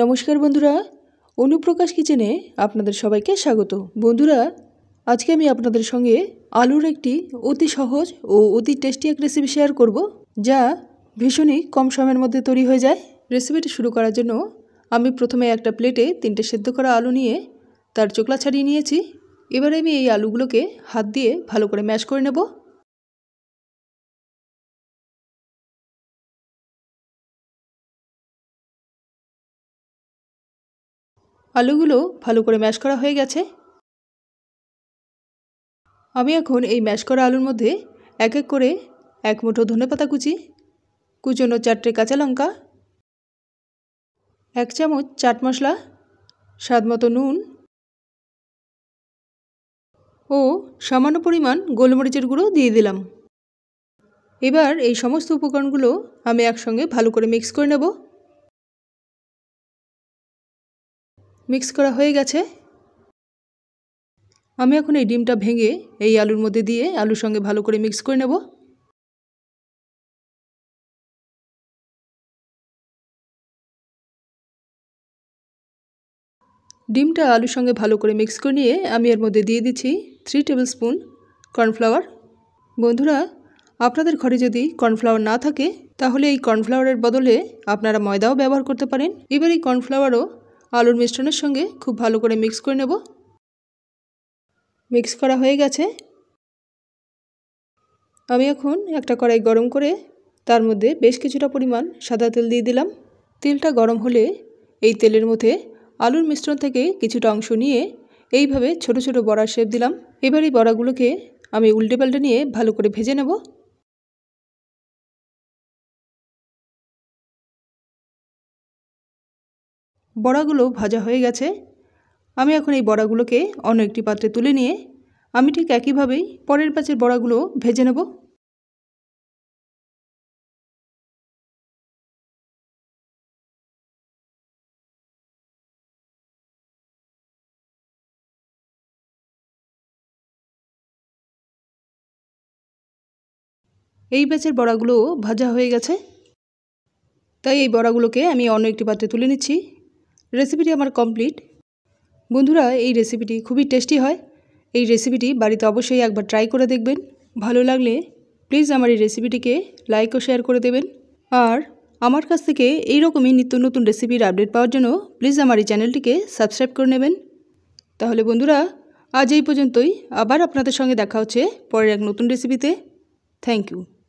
নমস্কার বন্ধুরা অনুপ্রকাশ কিচেনে আপনাদের সবাইকে স্বাগত বন্ধুরা আজকে আমি আপনাদের সঙ্গে আলুর একটি অতি সহজ ও অতি টেস্টি এক রেসিপি শেয়ার করব যা ভীষণই কম সময়ের মধ্যে তৈরি হয়ে যায় রেসিপিটি শুরু করার জন্য আমি প্রথমে একটা প্লেটে তিনটে সেদ্ধ করা আলু নিয়ে তার চোকলা ছাড়িয়ে নিয়েছি এবারে আমি এই আলুগুলোকে হাত দিয়ে ভালো করে ম্যাশ করে নেবো আলুগুলো ভালো করে ম্যাশ করা হয়ে গেছে আমি এখন এই ম্যাশ করা আলুর মধ্যে এক এক করে এক মুঠো ধনেপাতা কুচি কুচনো চারটে কাঁচা লঙ্কা এক চামচ চাট মশলা স্বাদ মতো নুন ও সামান্য পরিমাণ গোলমরিচের গুঁড়ো দিয়ে দিলাম এবার এই সমস্ত উপকরণগুলো আমি একসঙ্গে ভালো করে মিক্স করে নেব মিক্স করা হয়ে গেছে আমি এখন এই ডিমটা ভেঙে এই আলুর মধ্যে দিয়ে আলুর সঙ্গে ভালো করে মিক্স করে নেব ডিমটা আলুর সঙ্গে ভালো করে মিক্স করে নিয়ে আমি এর মধ্যে দিয়ে দিচ্ছি থ্রি টেবিল স্পুন কর্নফ্লাওয়ার বন্ধুরা আপনাদের ঘরে যদি কর্নফ্লাওয়ার না থাকে তাহলে এই কর্নফ্লাওয়ারের বদলে আপনারা ময়দাও ব্যবহার করতে পারেন এবার এই কর্নফ্লাওয়ারও আলুর মিশ্রণের সঙ্গে খুব ভালো করে মিক্স করে নেব মিক্স করা হয়ে গেছে আমি এখন একটা কড়াই গরম করে তার মধ্যে বেশ কিছুটা পরিমাণ সাদা তেল দিয়ে দিলাম তেলটা গরম হলে এই তেলের মধ্যে আলুর মিশ্রণ থেকে কিছুটা অংশ নিয়ে এইভাবে ছোট ছোট বড়া শেপ দিলাম এবার এই বড়াগুলোকে আমি উল্টে পাল্টে নিয়ে ভালো করে ভেজে নেব বড়াগুলো ভাজা হয়ে গেছে আমি এখন এই বড়াগুলোকে অন্য একটি পাত্রে তুলে নিয়ে আমি ঠিক একইভাবেই পরের পাচের বড়াগুলো ভেজে নেব এই ব্যাচের বড়াগুলো ভাজা হয়ে গেছে তাই এই বড়াগুলোকে আমি অন্য একটি পাত্রে তুলে নিচ্ছি রেসিপিটি আমার কমপ্লিট বন্ধুরা এই রেসিপিটি খুবই টেস্টি হয় এই রেসিপিটি বাড়িতে অবশ্যই একবার ট্রাই করে দেখবেন ভালো লাগলে প্লিজ আমার এই রেসিপিটিকে লাইক ও শেয়ার করে দেবেন আর আমার কাছ থেকে এই রকমই নিত্য নতুন রেসিপির আপডেট পাওয়ার জন্য প্লিজ আমার এই চ্যানেলটিকে সাবস্ক্রাইব করে নেবেন তাহলে বন্ধুরা আজ এই পর্যন্তই আবার আপনাদের সঙ্গে দেখা হচ্ছে পরের এক নতুন রেসিপিতে থ্যাংক ইউ